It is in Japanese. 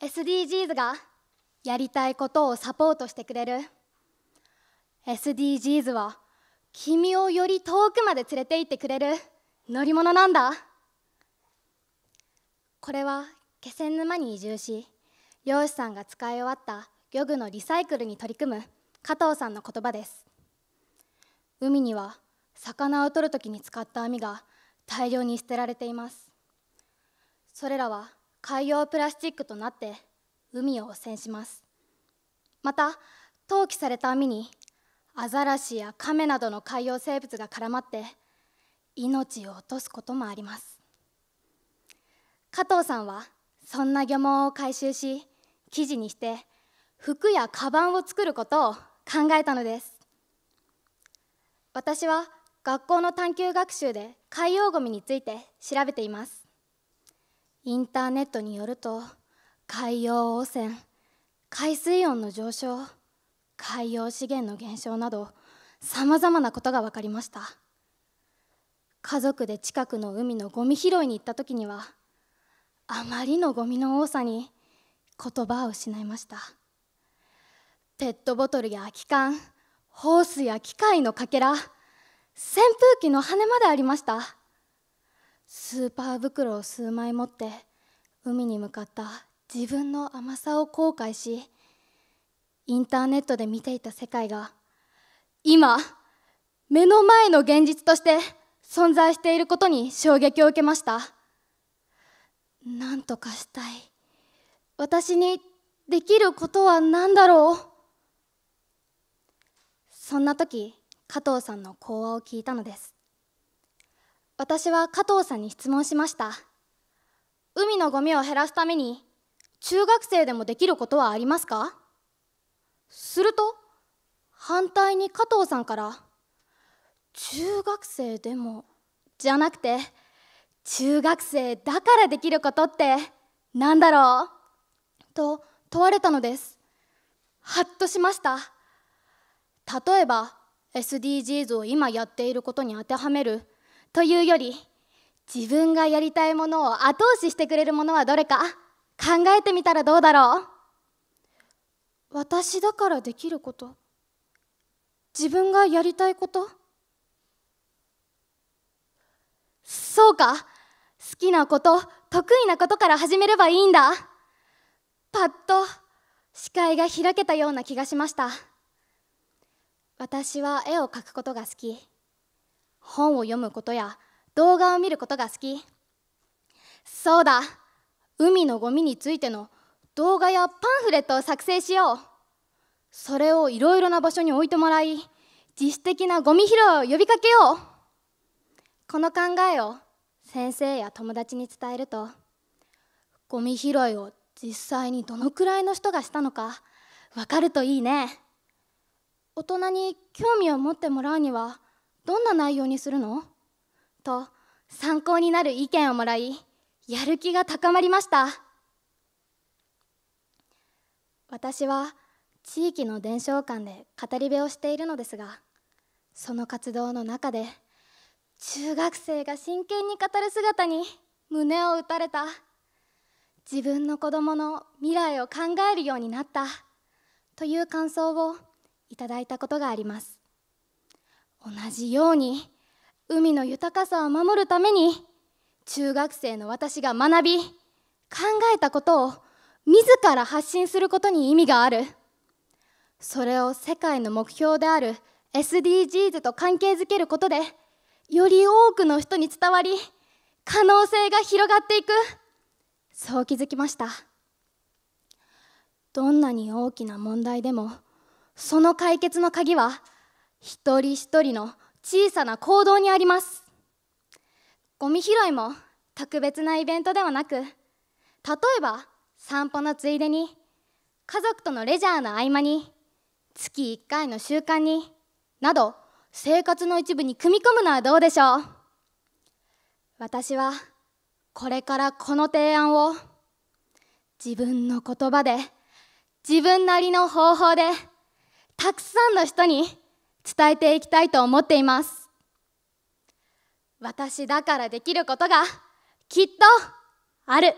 SDGs がやりたいことをサポートしてくれる SDGs は君をより遠くまで連れて行ってくれる乗り物なんだこれは気仙沼に移住し漁師さんが使い終わった漁具のリサイクルに取り組む加藤さんの言葉です海には魚を取るときに使った網が大量に捨てられていますそれらは海洋プラスチックとなって海を汚染しますまた投棄された網にアザラシやカメなどの海洋生物が絡まって命を落とすこともあります加藤さんはそんな漁網を回収し生地にして服やカバンを作ることを考えたのです私は学校の探究学習で海洋ごみについて調べていますインターネットによると海洋汚染海水温の上昇海洋資源の減少などさまざまなことが分かりました家族で近くの海のゴミ拾いに行った時にはあまりのゴミの多さに言葉を失いましたペットボトルや空き缶ホースや機械のかけら扇風機の羽までありましたスーパー袋を数枚持って海に向かった自分の甘さを後悔しインターネットで見ていた世界が今目の前の現実として存在していることに衝撃を受けました何とかしたい私にできることは何だろうそんな時加藤さんの講話を聞いたのです私は加藤さんに質問しました海のゴミを減らすために中学生でもできることはありますかすると反対に加藤さんから中学生でもじゃなくて中学生だからできることってなんだろうと問われたのですはっとしました例えば SDGs を今やっていることに当てはめるというより自分がやりたいものを後押ししてくれるものはどれか考えてみたらどうだろう私だからできること自分がやりたいことそうか好きなこと得意なことから始めればいいんだパッと視界が開けたような気がしました私は絵を描くことが好き本を読むことや動画を見ることが好きそうだ海のゴミについての動画やパンフレットを作成しようそれをいろいろな場所に置いてもらい自主的なゴミ拾いを呼びかけようこの考えを先生や友達に伝えるとゴミ拾いを実際にどのくらいの人がしたのかわかるといいね大人に興味を持ってもらうにはどんな内容にするのと参考になる意見をもらいやる気が高まりました私は地域の伝承館で語り部をしているのですがその活動の中で中学生が真剣に語る姿に胸を打たれた自分の子供の未来を考えるようになったという感想をいただいたことがあります同じように海の豊かさを守るために中学生の私が学び考えたことを自ら発信することに意味があるそれを世界の目標である SDGs と関係づけることでより多くの人に伝わり可能性が広がっていくそう気づきましたどんなに大きな問題でもその解決の鍵は一人一人の小さな行動にありますゴミ拾いも特別なイベントではなく例えば散歩のついでに家族とのレジャーの合間に月1回の習慣になど生活の一部に組み込むのはどうでしょう私はこれからこの提案を自分の言葉で自分なりの方法でたくさんの人に伝えていきたいと思っています私だからできることがきっとある。